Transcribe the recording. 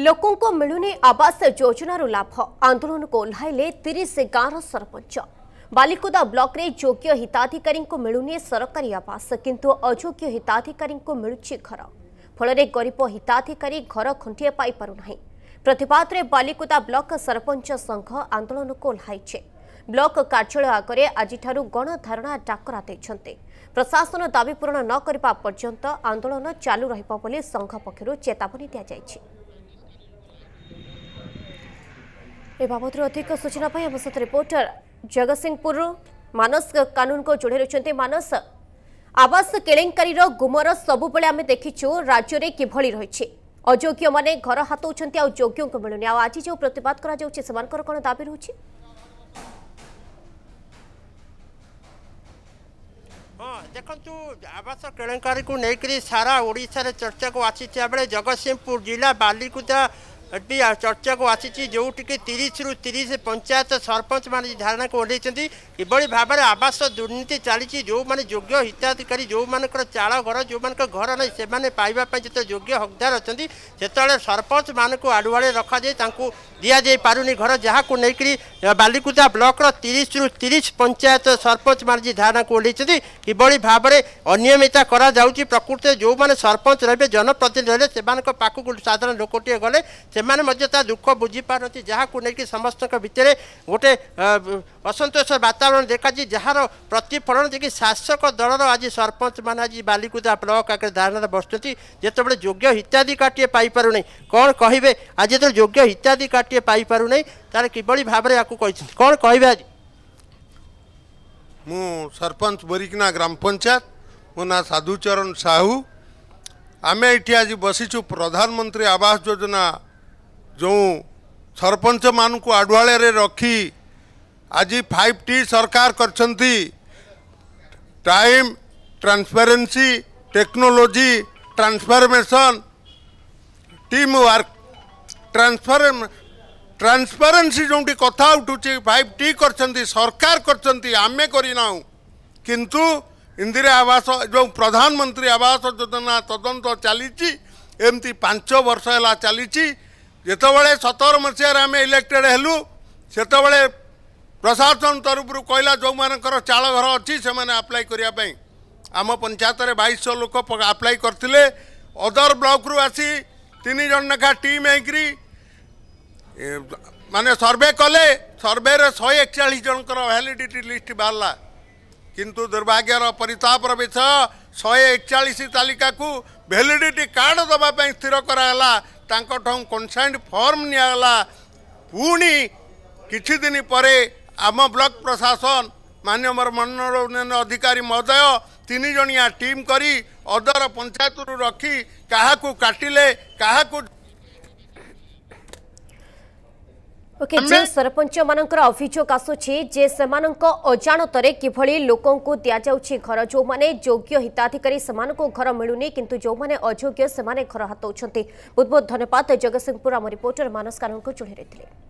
ଲୋକଙ୍କୁ ମିଳୁନି ଆବାସ ଯୋଜନାରୁ ଲାଭ ଆନ୍ଦୋଳନକୁ ଓହ୍ଲାଇଲେ ତିରିଶ ଗାଁର ସରପଞ୍ଚ ବାଲିକୁଦା ବ୍ଲକରେ ଯୋଗ୍ୟ ହିତାଧିକାରୀଙ୍କୁ ମିଳୁନି ସରକାରୀ ଆବାସ କିନ୍ତୁ ଅଯୋଗ୍ୟ ହିତାଧିକାରୀଙ୍କୁ ମିଳୁଛି ଘର ଫଳରେ ଗରିବ ହିତାଧିକାରୀ ଘର ଖୁଣ୍ଟିଏ ପାଇପାରୁନାହିଁ ପ୍ରତିବାଦରେ ବାଲିକୁଦା ବ୍ଲକ ସରପଞ୍ଚ ସଂଘ ଆନ୍ଦୋଳନକୁ ଓହ୍ଲାଇଛି ବ୍ଲକ କାର୍ଯ୍ୟାଳୟ ଆଗରେ ଆଜିଠାରୁ ଗଣଧାରଣା ଡାକରା ଦେଇଛନ୍ତି ପ୍ରଶାସନ ଦାବି ପୂରଣ ନ କରିବା ପର୍ଯ୍ୟନ୍ତ ଆନ୍ଦୋଳନ ଚାଲୁ ରହିବ ବୋଲି ସଂଘ ପକ୍ଷରୁ ଚେତାବନୀ ଦିଆଯାଇଛି এবাবত অধিক সূচনা পাই আমাসত রিপোর্টার জগসিংহপুর মানসক কানুন কো জোড়ে রচন্তি মানস আবাস কেড়েনকারীৰ গুমৰ সবোবালে আমি দেখিছো ৰাজ্যৰে কিভলি ৰৈছে অযোগ্য মনে ঘৰ হাতোচন্তি আৰু যোগ্যক মেলনি আৰু আজি যে প্ৰতিবাদ কৰা যাওঁছে সমন কৰকণ দাবী ৰুচি অহ দেখন্ত আবাস কেড়েনকারী কো নেকিৰে সারা ওড়িশাৰে চৰ্চা কো আচিছে আৱলে জগসিংহপুর জিলা বালীকুতা चर्चा को आसी जो तीस रु तीस पंचायत सरपंच मान धारणा को ओल्ल भाव में आवास दुर्नीति चली जो मैंने योग्य हिताधिकारी जो मर चाड़ घर जो मान घर नहीं पाइबा जो योग्य हकदार अच्छा से सरपंच मान को आड़ुआ रखा जाए दि जाए पार नहीं घर जहाँ को लेकर बालिकुदा ब्लक तीस रु तीस पंचायत सरपंच मान धारणा को ओल्लई कि भाव में अनियमितता करकृत जो मैंने सरपंच रे जनप्रतिनिधि रेक साधारण लोकटे गले दुख बुझीपारती जहाँ को लेकिन समस्त भितर गोटे असंतोष वातावरण देखा जार प्रतिफलन देखिए शासक दल आज सरपंच मान आज बालिकुदा ब्लक आगे धारणा बसुच्च जितेबाद योग्य हिताधिकार टीए पाई ना कौन कहे आज जो योग्य हिताधिकार टीए पाई ना कि भाव में आपको कही कौन कह मु सरपंच बोरिकिना ग्राम पंचायत मो ना साधुचरण साहू आम ये आज बसीचु प्रधानमंत्री आवास योजना ଯେଉଁ ସରପଞ୍ଚମାନଙ୍କୁ ଆଢ଼ୁଆଳରେ ରଖି ଆଜି ଫାଇଭ୍ ଟି ସରକାର କରିଛନ୍ତି time transparency technology transformation team work transform transparency ଯେଉଁଠି କଥା ଉଠୁଛି ଫାଇଭ୍ ଟି କରିଛନ୍ତି ସରକାର କରିଛନ୍ତି ଆମେ କରିନାହୁଁ କିନ୍ତୁ ଇନ୍ଦିରା ଆବାସ ଯେଉଁ ପ୍ରଧାନମନ୍ତ୍ରୀ ଆବାସ ଯୋଜନା ତଦନ୍ତ ଚାଲିଛି ଏମିତି ପାଞ୍ଚ ବର୍ଷ ହେଲା ଚାଲିଛି ଯେତେବେଳେ ସତର ମସିହାରେ ଆମେ ଇଲେକ୍ଟେଡ଼ ହେଲୁ ସେତେବେଳେ ପ୍ରଶାସନ ତରଫରୁ କହିଲା ଯେଉଁମାନଙ୍କର ଚାଳ ଘର ଅଛି ସେମାନେ ଆପ୍ଲାଏ କରିବା ପାଇଁ ଆମ ପଞ୍ଚାୟତରେ ବାଇଶଶହ ଲୋକ ଆପ୍ଲାଏ କରିଥିଲେ ଅଦର ବ୍ଲକରୁ ଆସି ତିନି ଜଣ ଲେଖା ଟିମ୍ ହେଇକରି ମାନେ ସର୍ଭେ କଲେ ସର୍ଭେରେ ଶହେ ଏକଚାଳିଶ ଜଣଙ୍କର ଭ୍ୟାଲିଡ଼ିଟି ଲିଷ୍ଟ ବାହାରିଲା କିନ୍ତୁ ଦୁର୍ଭାଗ୍ୟର ପରିତାପର ବିଷୟ ଶହେ ଏକଚାଳିଶ ତାଲିକାକୁ ଭ୍ୟାଲିଡ଼ିଟି କାର୍ଡ଼ ଦେବା ପାଇଁ ସ୍ଥିର କରାଗଲା ତାଙ୍କଠୁ କନ୍ସେଣ୍ଟ ଫର୍ମ ନିଆଗଲା ପୁଣି କିଛି ଦିନ ପରେ ଆମ ବ୍ଲକ ପ୍ରଶାସନ ମାନ୍ୟମର ମନୋରଞ୍ଜନ ଅଧିକାରୀ ମହୋଦୟ ତିନି ଜଣିଆ ଟିମ୍ କରି ଅଦର ପଞ୍ଚାୟତରୁ ରଖି କାହାକୁ କାଟିଲେ କାହାକୁ ओके okay, सरपंच मानकर अभियोग आसूची जे सेमानक अजाणतरे किभली लोकंकु दिया जाउची घर जो माने योग्य हिताधिकारी सेमानकु घर मिलुनी किंतु जो माने अयोग्य सेमाने घर हातौछंती बहुत बहुत धन्यवाद जगत सिंहपुर आम रिपोर्टर मानस कानून को जोड़ी